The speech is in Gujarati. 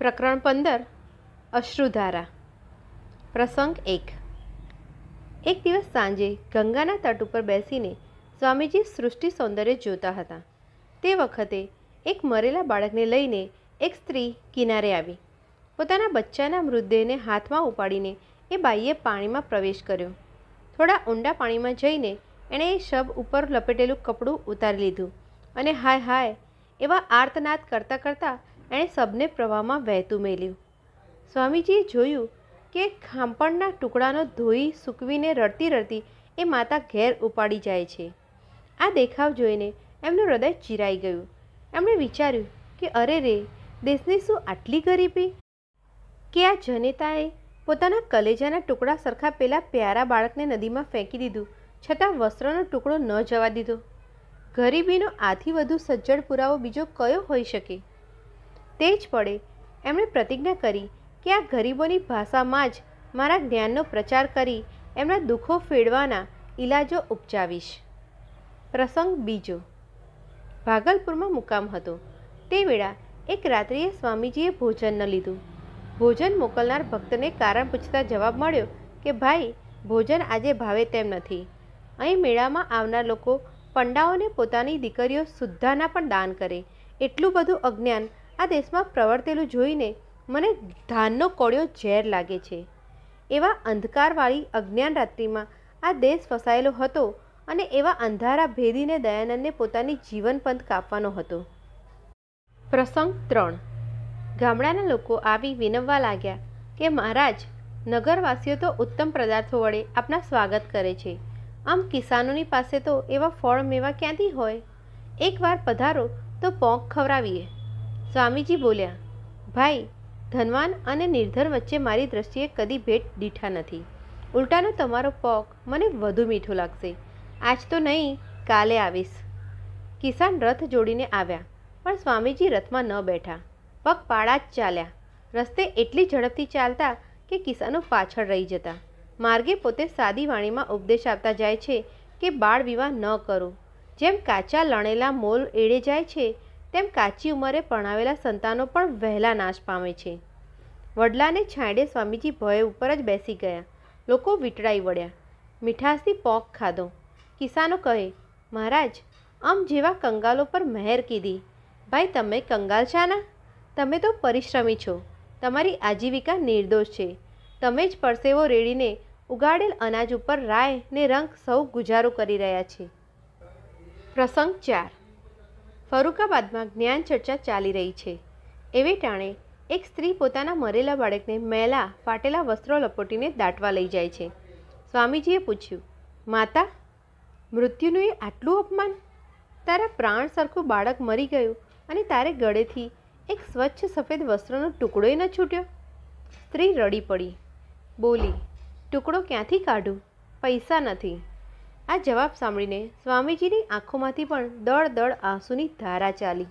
પ્રકરણ પંદર અશ્રુધારા પ્રસંગ એક એક દિવસ સાંજે ગંગાના તટ ઉપર બેસીને સ્વામીજી સૃષ્ટિ સૌંદર્ય જોતા હતા તે વખતે એક મરેલા બાળકને લઈને એક સ્ત્રી કિનારે આવી પોતાના બચ્ચાના મૃતદેહને હાથમાં ઉપાડીને એ બાઈએ પાણીમાં પ્રવેશ કર્યો થોડા ઊંડા પાણીમાં જઈને એણે એ શબ ઉપર લપેટેલું કપડું ઉતારી લીધું અને હાય હાય એવા આર્તનાદ કરતાં કરતાં એણે સબને પ્રવાહમાં વહેતું મેલ્યું સ્વામીજીએ જોયું કે ખાંપણના ટુકડાનો ધોઈ સૂકવીને રડતી રડતી એ માતા ઘેર ઉપાડી જાય છે આ દેખાવ જોઈને એમનું હૃદય ચીરાઈ ગયું એમણે વિચાર્યું કે અરે રે દેશની શું આટલી ગરીબી કે આ જનેતાએ પોતાના કલેજાના ટુકડા સરખા પહેલાં પ્યારા બાળકને નદીમાં ફેંકી દીધું છતાં વસ્ત્રનો ટુકડો ન જવા દીધો ગરીબીનો આથી વધુ સજ્જડ પુરાવો બીજો કયો હોઈ શકે તે જ પડે એમણે પ્રતિજ્ઞા કરી કે આ ગરીબોની ભાષામાં જ મારા જ્ઞાનનો પ્રચાર કરી એમના દુઃખો ફેડવાના ઈલાજો ઉપજાવીશ પ્રસંગ બીજો ભાગલપુરમાં મુકામ હતો તે વેળા એક રાત્રિએ સ્વામીજીએ ભોજન ન લીધું ભોજન મોકલનાર ભક્તને કારણ પૂછતા જવાબ મળ્યો કે ભાઈ ભોજન આજે ભાવે તેમ નથી અહીં મેળામાં આવનાર લોકો પંડાઓને પોતાની દીકરીઓ સુદ્ધાના પણ દાન કરે એટલું બધું અજ્ઞાન આ દેશમાં પ્રવર્તેલું જોઈને મને ધાનનો કોળિયો ઝેર લાગે છે એવા અંધકારવાળી અજ્ઞાન રાત્રિમાં આ દેશ ફસાયેલો હતો અને એવા અંધારા ભેદીને દયાનંદને પોતાની જીવનપંથ કાપવાનો હતો પ્રસંગ ત્રણ ગામડાના લોકો આવી વિનવવા લાગ્યા કે મહારાજ નગરવાસીઓ તો ઉત્તમ પદાર્થો વડે આપના સ્વાગત કરે છે આમ કિસાનોની પાસે તો એવા ફળ મેવા ક્યાંથી હોય એકવાર પધારો તો પોંખ ખવડાવીએ સ્વામીજી બોલ્યા ભાઈ ધનવાન અને નિર્ધન વચ્ચે મારી દ્રષ્ટિએ કદી ભેટ દીઠા નથી ઉલટાનો તમારો પોક મને વધુ મીઠો લાગશે આજ તો નહીં કાલે આવીશ કિસાન રથ જોડીને આવ્યા પણ સ્વામીજી રથમાં ન બેઠા પગ પાળા જ ચાલ્યા રસ્તે એટલી ઝડપથી ચાલતા કે કિસાનો પાછળ રહી જતા માર્ગે પોતે સાદી વાણીમાં ઉપદેશ આપતા જાય છે કે બાળ વિવાહ ન કરો જેમ કાચા લણેલા મોલ એળે જાય છે તેમ કાચી ઉંમરે પરણાવેલા સંતાનો પણ વહેલા નાશ પામે છે વડલાને છાંયડે સ્વામીજી ભય ઉપર જ બેસી ગયા લોકો વીંટળાઈ વળ્યા મીઠાસથી પોક ખાધો કિસાનો કહે મહારાજ આમ જેવા કંગાલો પર મહેર કીધી ભાઈ તમે કંગાલ છાના તમે તો પરિશ્રમી છો તમારી આજીવિકા નિર્દોષ છે તમે જ પરસેવો રેડીને ઉગાડેલ અનાજ ઉપર રાય ને રંગ સૌ ગુજારો કરી રહ્યા છે પ્રસંગ ચાર ફરુકાબાદમાં જ્ઞાન ચર્ચા ચાલી રહી છે એવે ટાણે એક સ્ત્રી પોતાના મરેલા બાળકને મેલા ફાટેલા વસ્ત્રો લપોટીને દાટવા લઈ જાય છે સ્વામીજીએ પૂછ્યું માતા મૃત્યુનું એ આટલું અપમાન તારા પ્રાણ સરખું બાળક મરી ગયું અને તારે ગળેથી એક સ્વચ્છ સફેદ વસ્ત્રનો ટુકડોય ન છૂટ્યો સ્ત્રી રડી પડી બોલી ટુકડો ક્યાંથી કાઢું પૈસા નથી આ જવાબ સાંભળીને સ્વામીજીની આંખોમાંથી પણ દળ દળ આંસુની ધારા ચાલી